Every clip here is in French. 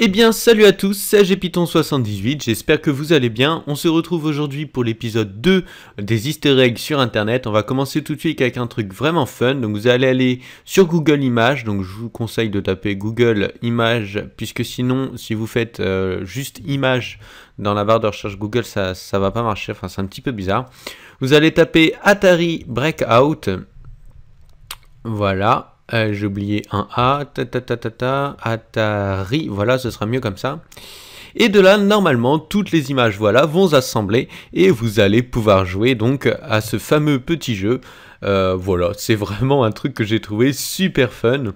Eh bien salut à tous, c'est Python78, j'espère que vous allez bien. On se retrouve aujourd'hui pour l'épisode 2 des easter eggs sur internet. On va commencer tout de suite avec un truc vraiment fun. Donc vous allez aller sur Google Images, donc je vous conseille de taper Google Images, puisque sinon si vous faites euh, juste Images dans la barre de recherche Google, ça ne va pas marcher, enfin c'est un petit peu bizarre. Vous allez taper Atari Breakout. Voilà, euh, j'ai oublié un A, ta ta ta Atari, voilà, ce sera mieux comme ça. Et de là, normalement, toutes les images voilà vont assembler et vous allez pouvoir jouer donc à ce fameux petit jeu. Euh, voilà, c'est vraiment un truc que j'ai trouvé super fun.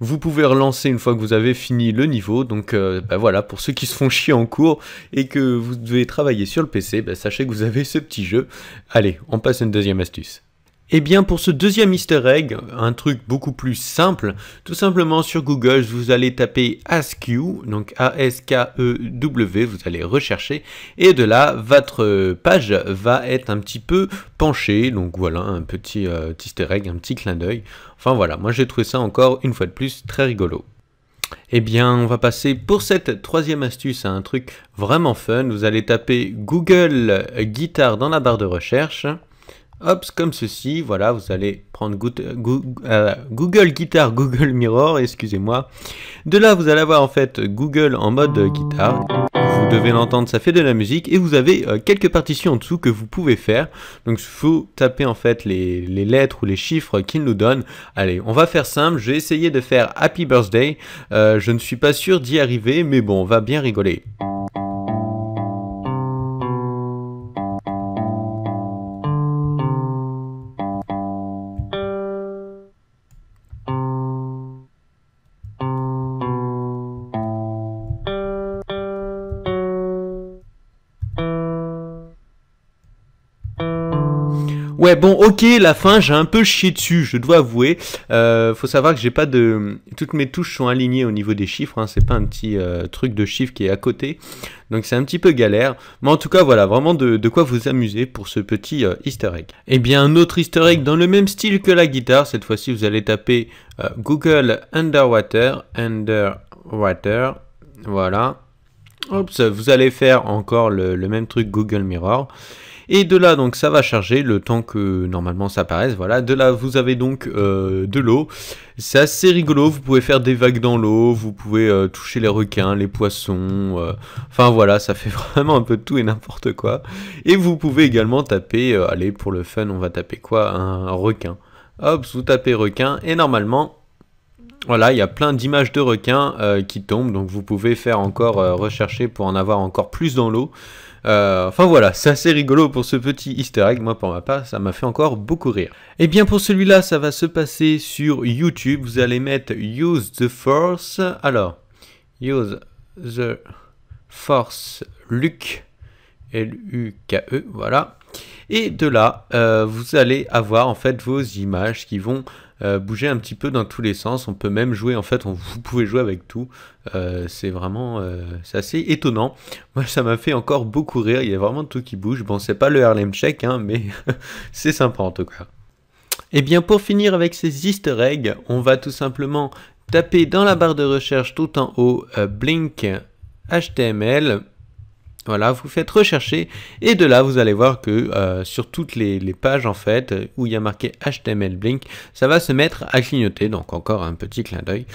Vous pouvez relancer une fois que vous avez fini le niveau. Donc euh, bah voilà, pour ceux qui se font chier en cours et que vous devez travailler sur le PC, bah sachez que vous avez ce petit jeu. Allez, on passe à une deuxième astuce. Eh bien pour ce deuxième easter egg, un truc beaucoup plus simple, tout simplement sur Google vous allez taper Askew », donc A-S-K-E-W, vous allez rechercher, et de là votre page va être un petit peu penchée, donc voilà un euh, petit easter egg, un petit clin d'œil. Enfin voilà, moi j'ai trouvé ça encore une fois de plus très rigolo. Eh bien, on va passer pour cette troisième astuce à un truc vraiment fun. Vous allez taper Google Guitare dans la barre de recherche. Hop, comme ceci, voilà, vous allez prendre euh, Google Guitar, Google Mirror, excusez-moi. De là, vous allez avoir en fait Google en mode euh, guitare. Vous devez l'entendre, ça fait de la musique. Et vous avez euh, quelques partitions en dessous que vous pouvez faire. Donc, il faut taper en fait les, lettres ou les chiffres qu'il nous donne. Allez, on va faire simple. j'ai essayé de faire Happy Birthday. je ne suis pas sûr d'y arriver, mais bon, on va bien rigoler. Ouais, bon, ok, la fin, j'ai un peu chié dessus, je dois avouer. Euh, faut savoir que j'ai pas de. Toutes mes touches sont alignées au niveau des chiffres, hein. c'est pas un petit euh, truc de chiffre qui est à côté. Donc c'est un petit peu galère. Mais en tout cas, voilà, vraiment de, quoi vous amuser pour ce petit euh, easter egg. Et eh bien, un autre easter egg dans le même style que la guitare. Cette fois-ci, vous allez taper Google Underwater, Underwater, voilà. Oups, vous allez faire encore le même truc Google Mirror. Et de là, donc, ça va charger le temps que normalement ça apparaisse. Voilà, de là, vous avez donc euh, de l'eau. C'est assez rigolo, vous pouvez faire des vagues dans l'eau, vous pouvez euh, toucher les requins, les poissons. Euh. Enfin voilà, ça fait vraiment un peu de tout et n'importe quoi. Et vous pouvez également taper, allez, pour le fun, on va taper quoi Un requin. Hop, vous tapez requin et normalement, voilà, il y a plein d'images de requins euh, qui tombent, donc vous pouvez faire encore euh, rechercher pour en avoir encore plus dans l'eau. Euh, enfin voilà, c'est assez rigolo pour ce petit easter egg, moi pour ma part ça m'a fait encore beaucoup rire. Et eh bien pour celui-là ça va se passer sur YouTube, vous allez mettre Use the Force, alors Use the Force Luke L-U-K-E, voilà. Et de là, vous allez avoir en fait vos images qui vont euh, bouger un petit peu dans tous les sens. On peut même jouer, en fait, on, vous pouvez jouer avec tout. Euh, c'est vraiment, euh, c'est assez étonnant. Moi, ça m'a fait encore beaucoup rire. Il y a vraiment tout qui bouge. Bon, c'est pas le Harlem Shake, hein, mais c'est sympa en tout cas. Et eh bien pour finir avec ces easter eggs, on va tout simplement taper dans la barre de recherche tout en haut Blink HTML voilà, vous faites rechercher et de là vous allez voir que euh, sur toutes les, pages en fait où il y a marqué HTML Blink, ça va se mettre à clignoter, donc encore un petit clin d'œil.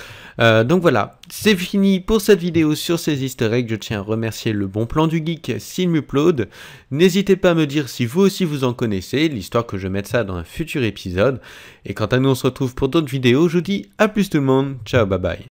Euh, donc voilà, c'est fini pour cette vidéo sur ces easter eggs. Je tiens à remercier le bon plan du geek s'il m'upload. N'hésitez pas à me dire si vous aussi vous en connaissez, l'histoire que je mette ça dans un futur épisode. Et quant à nous, on se retrouve pour d'autres vidéos. Je vous dis à plus tout le monde, ciao, bye bye.